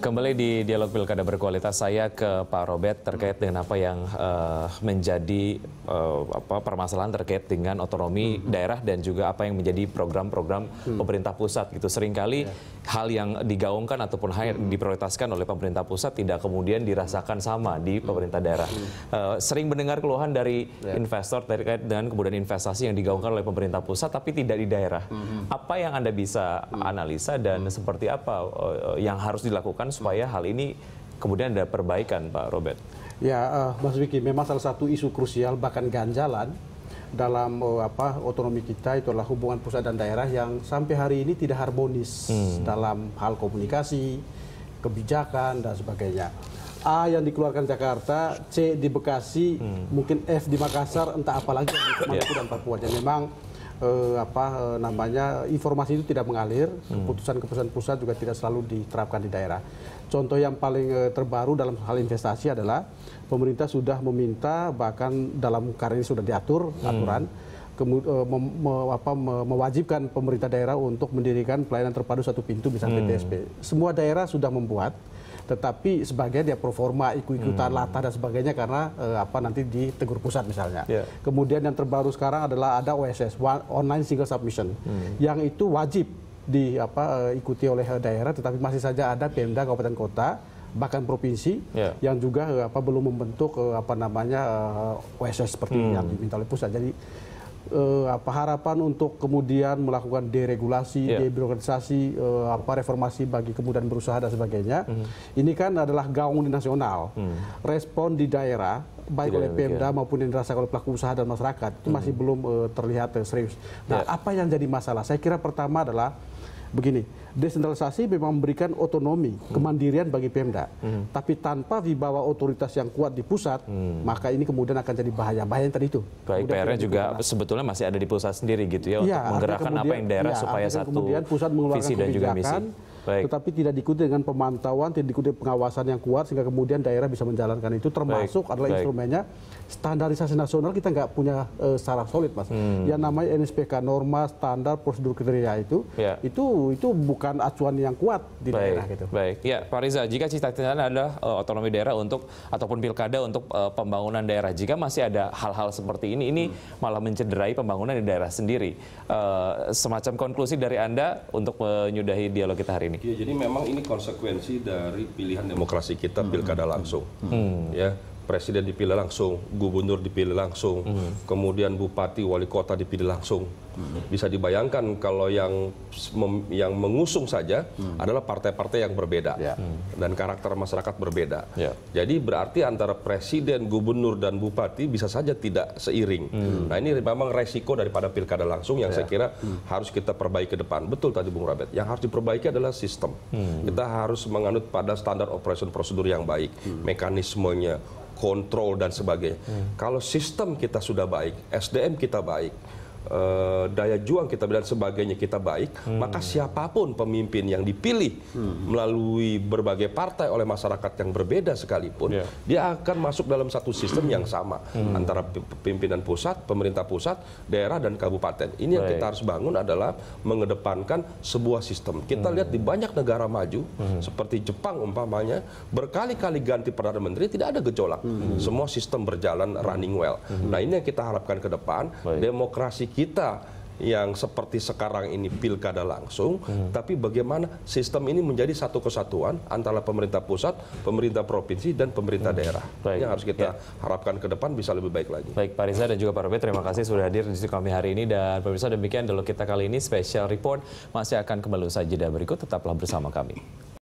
Kembali di dialog pilkada berkualitas saya ke Pak Robert terkait dengan apa yang uh, menjadi uh, apa permasalahan terkait dengan otonomi hmm. daerah dan juga apa yang menjadi program-program hmm. pemerintah pusat gitu. Seringkali yeah. hal yang digaungkan ataupun hal yang mm-hmm. diprioritaskan oleh pemerintah pusat tidak kemudian dirasakan sama di mm-hmm. pemerintah daerah. Hmm. Uh, sering mendengar keluhan dari yeah. investor terkait dengan kemudian investasi yang digaungkan oleh pemerintah pusat tapi tidak di daerah. Hmm. Apa yang Anda bisa mm-hmm. analisa dan hmm. seperti apa uh, yang harus dilakukan dilakukan supaya hal ini kemudian ada perbaikan, Pak Robert? Ya, uh, Mas Vicky, memang salah satu isu krusial bahkan ganjalan dalam uh, apa otonomi kita itu adalah hubungan pusat dan daerah yang sampai hari ini tidak harmonis hmm. dalam hal komunikasi, kebijakan dan sebagainya. A yang dikeluarkan Jakarta, C di Bekasi, hmm. mungkin F di Makassar, entah apalagi di Maluku ya. yeah. dan Papua. Jadi memang eh, apa eh, namanya informasi itu tidak mengalir, keputusan-keputusan hmm. pusat juga tidak selalu diterapkan di daerah. Contoh yang paling eh, terbaru dalam hal investasi adalah pemerintah sudah meminta bahkan dalam karena ini sudah diatur hmm. aturan kemu, eh, mem, me, apa, me, mewajibkan pemerintah daerah untuk mendirikan pelayanan terpadu satu pintu misalnya hmm. PTSP. Semua daerah sudah membuat tetapi sebagian dia ya performa ikut-ikutan hmm. latah dan sebagainya karena eh, apa nanti ditegur pusat misalnya. Yeah. Kemudian yang terbaru sekarang adalah ada OSS online single submission hmm. yang itu wajib di apa eh, ikuti oleh eh, daerah tetapi masih saja ada Pemda kabupaten kota bahkan provinsi yeah. yang juga eh, apa belum membentuk apa namanya OSS seperti hmm. yang diminta oleh pusat. Jadi eh, apa harapan untuk kemudian melakukan deregulasi, yeah. debirokratisasi, eh, apa reformasi bagi kemudian berusaha dan sebagainya. Mm. Ini kan adalah gaung di nasional. Mm. Respon di daerah baik Tidak oleh Pemda maupun yang dirasakan oleh pelaku usaha dan masyarakat itu mm. masih mhm. belum eh, terlihat eh, serius. Nah, yeah. apa yang jadi masalah? Saya kira pertama adalah begini, desentralisasi memang memberikan otonomi, hmm. kemandirian bagi Pemda. Hmm. Tapi tanpa dibawa otoritas yang kuat di pusat, hmm. maka ini kemudian akan jadi bahaya. Bahaya yang tadi itu. Baik, PR-nya juga sebetulnya masih ada di pusat sendiri gitu ya, ya untuk menggerakkan kemudian, apa yang daerah ya, supaya satu kemudian pusat mengeluarkan visi dan juga misi. Baik. tetapi tidak diikuti dengan pemantauan, tidak diikuti pengawasan yang kuat sehingga kemudian daerah bisa menjalankan itu termasuk Baik. adalah instrumennya standarisasi nasional kita nggak punya uh, eh, secara solid mas. Hmm. Yang namanya NSPK norma standar prosedur kriteria itu ya. itu itu bukan acuan yang kuat di Baik. daerah gitu. Baik. Ya Pak Riza, jika cita-cita adalah uh, otonomi daerah untuk ataupun pilkada untuk uh, pembangunan daerah, jika masih ada hal-hal seperti ini, ini hmm. malah mencederai pembangunan di daerah sendiri. Uh, semacam konklusi dari anda untuk menyudahi dialog kita hari ini ini. Ya, jadi memang ini konsekuensi dari pilihan demokrasi kita hmm. pilkada langsung, hmm. ya presiden dipilih langsung, gubernur dipilih langsung, hmm. kemudian bupati, wali kota dipilih langsung. Hmm. Bisa dibayangkan kalau yang yang mengusung saja hmm. adalah partai-partai yang berbeda yeah. dan karakter masyarakat berbeda. Yeah. Jadi berarti antara presiden, gubernur dan bupati bisa saja tidak seiring. Hmm. Nah ini memang resiko daripada pilkada langsung yang yeah. saya ya. kira hmm. harus kita perbaiki ke depan. Betul tadi Bung Rabet. Yang harus diperbaiki adalah sistem. Hmm. Kita harus menganut pada standar operasi prosedur yang baik, hmm. mekanismenya, kontrol dan sebagainya. Hmm. Kalau sistem kita sudah baik, SDM kita baik, uh, daya juang kita dan sebagainya kita baik, hmm. maka siapapun pemimpin yang dipilih hmm. melalui berbagai partai oleh masyarakat yang berbeda sekalipun, yeah. dia akan masuk dalam satu sistem yang sama hmm. antara pimpinan pusat, pemerintah pusat, daerah dan kabupaten. Ini baik. yang kita harus bangun adalah mengedepankan sebuah sistem. Kita hmm. lihat di banyak negara maju hmm. seperti Jepang umpamanya berkali-kali ganti perdana menteri tidak ada gejolak. Hmm. Semua sistem berjalan running well. Hmm. Nah, ini yang kita harapkan ke depan, Baik. demokrasi kita yang seperti sekarang ini pilkada langsung, hmm. tapi bagaimana sistem ini menjadi satu kesatuan antara pemerintah pusat, pemerintah provinsi, dan pemerintah hmm. daerah. Baik. Ini harus kita ya. harapkan ke depan bisa lebih baik lagi. Baik, Pak Riza dan juga Pak Robert, terima kasih sudah hadir di sini kami hari ini. Dan pemirsa demikian dulu kita kali ini special report masih akan kembali usai jeda berikut, tetaplah bersama kami.